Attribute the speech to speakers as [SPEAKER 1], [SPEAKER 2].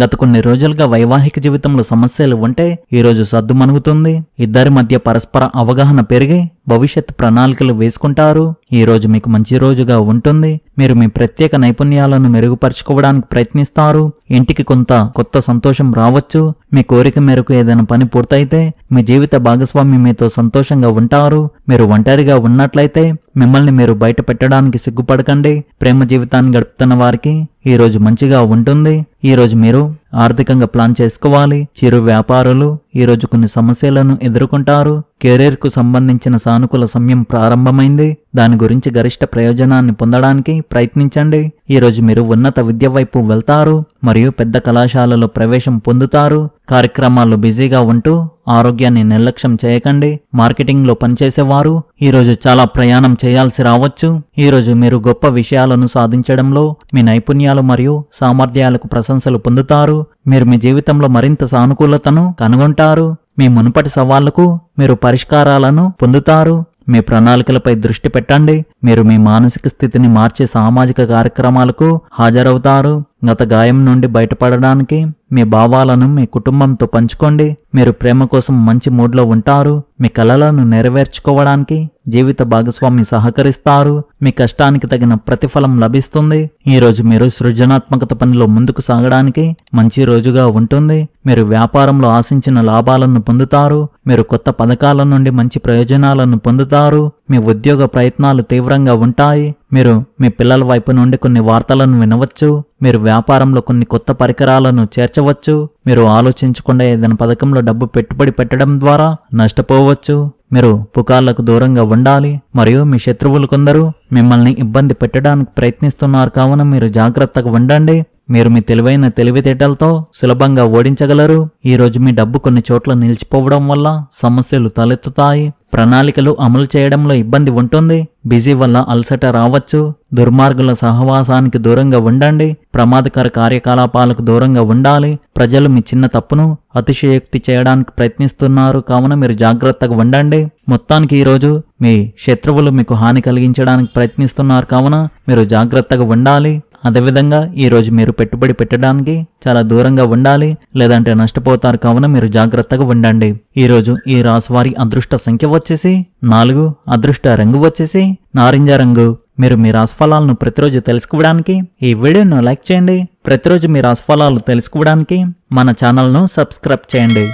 [SPEAKER 1] గత కొన్ని రోజులుగా వైవాహిక జీవితంలో సమస్యలు ఉంటే ఈరోజు సద్దు మనుగుతుంది ఇద్దరి మధ్య పరస్పర అవగాహన పెరిగి భవిష్యత్ ప్రణాళికలు వేసుకుంటారు ఈ రోజు మీకు మంచి రోజుగా ఉంటుంది మీరు మీ ప్రత్యేక నైపుణ్యాలను మెరుగుపరచుకోవడానికి ప్రయత్నిస్తారు ఇంటికి కొంత కొత్త సంతోషం రావచ్చు మీ కోరిక మేరకు ఏదైనా పని పూర్తయితే మీ జీవిత భాగస్వామి మీతో సంతోషంగా ఉంటారు మీరు ఒంటరిగా ఉన్నట్లయితే మిమ్మల్ని మీరు బయట పెట్టడానికి సిగ్గుపడకండి ప్రేమ జీవితాన్ని గడుపుతున్న వారికి ఈరోజు మంచిగా ఉంటుంది ఈరోజు మీరు ఆర్థికంగా ప్లాన్ చేసుకోవాలి చిరు వ్యాపారులు ఈరోజు కొన్ని సమస్యలను ఎదుర్కొంటారు కెరీర్కు సంబంధించిన సానుకూల సమయం ప్రారంభమైంది దాని గురించి గరిష్ట ప్రయోజనాన్ని పొందడానికి ప్రయత్నించండి ఈరోజు మీరు ఉన్నత విద్య వైపు వెళ్తారు మరియు పెద్ద కళాశాలలో ప్రవేశం పొందుతారు కార్యక్రమాలు బిజీగా ఉంటూ ఆరోగ్యాన్ని నిర్లక్ష్యం చేయకండి మార్కెటింగ్లో పనిచేసేవారు ఈరోజు చాలా ప్రయాణం చేయాల్సి రావచ్చు ఈరోజు మీరు గొప్ప విషయాలను సాధించడంలో మీ నైపుణ్యాలు మరియు సామర్థ్యాలకు ప్రశంసలు పొందుతారు మీరు మీ జీవితంలో మరింత సానుకూలతను కనుగొంటారు మీ మునుపటి సవాళ్లకు మీరు పరిష్కారాలను పొందుతారు మీ ప్రణాళికలపై దృష్టి పెట్టండి మీరు మీ మానసిక స్థితిని మార్చే సామాజిక కార్యక్రమాలకు హాజరవుతారు గత గాయం నుండి బయటపడడానికి మీ భావాలను మీ కుటుంబంతో పంచుకోండి మీరు ప్రేమ కోసం మంచి మూడ్లో ఉంటారు మీ కలలను నెరవేర్చుకోవడానికి జీవిత భాగస్వామి సహకరిస్తారు మీ కష్టానికి తగిన ప్రతిఫలం లభిస్తుంది ఈ రోజు మీరు సృజనాత్మకత పనిలో ముందుకు సాగడానికి మంచి రోజుగా ఉంటుంది మీరు వ్యాపారంలో ఆశించిన లాభాలను పొందుతారు మీరు కొత్త పథకాల నుండి మంచి ప్రయోజనాలను పొందుతారు మీ ఉద్యోగ ప్రయత్నాలు తీవ్రంగా ఉంటాయి మీరు మీ పిల్లల వైపు నుండి కొన్ని వార్తలను వినవచ్చు మీరు వ్యాపారంలో కొన్ని కొత్త పరికరాలను చేర్చవచ్చు మీరు ఆలోచించకుండా ఏదైనా పథకంలో డబ్బు పెట్టుబడి పెట్టడం ద్వారా నష్టపోవచ్చు మీరు పుకార్లకు దూరంగా ఉండాలి మరియు మీ శత్రువులు కొందరు మిమ్మల్ని ఇబ్బంది పెట్టడానికి ప్రయత్నిస్తున్నారు కావున మీరు జాగ్రత్తగా ఉండండి మీరు మీ తెలివైన తెలివితేటలతో సులభంగా ఓడించగలరు ఈరోజు మీ డబ్బు కొన్ని చోట్ల నిలిచిపోవడం వల్ల సమస్యలు తలెత్తుతాయి ప్రణాళికలు అమలు చేయడంలో ఇబ్బంది ఉంటుంది బిజీ వల్ల అలసట రావచ్చు దుర్మార్గుల సహవాసానికి దూరంగా ఉండండి ప్రమాదకర కార్యకలాపాలకు దూరంగా ఉండాలి ప్రజలు మీ చిన్న తప్పును అతిశయోక్తి చేయడానికి ప్రయత్నిస్తున్నారు కావున మీరు జాగ్రత్తగా ఉండండి మొత్తానికి ఈరోజు మీ శత్రువులు మీకు హాని కలిగించడానికి ప్రయత్నిస్తున్నారు కావున మీరు జాగ్రత్తగా ఉండాలి అదేవిధంగా ఈరోజు మీరు పెట్టుబడి పెట్టడానికి చాలా దూరంగా ఉండాలి లేదంటే నష్టపోతారు కావున మీరు జాగ్రత్తగా ఉండండి ఈరోజు ఈ రాశి వారి అదృష్ట సంఖ్య వచ్చేసి నాలుగు అదృష్ట రంగు వచ్చేసి నారింజ రంగు మీరు మీ ఫలాలను ప్రతిరోజు తెలుసుకోవడానికి ఈ వీడియోను లైక్ చేయండి ప్రతిరోజు మీ రాశిఫలాలు తెలుసుకోవడానికి మన ఛానల్ను సబ్స్క్రైబ్ చేయండి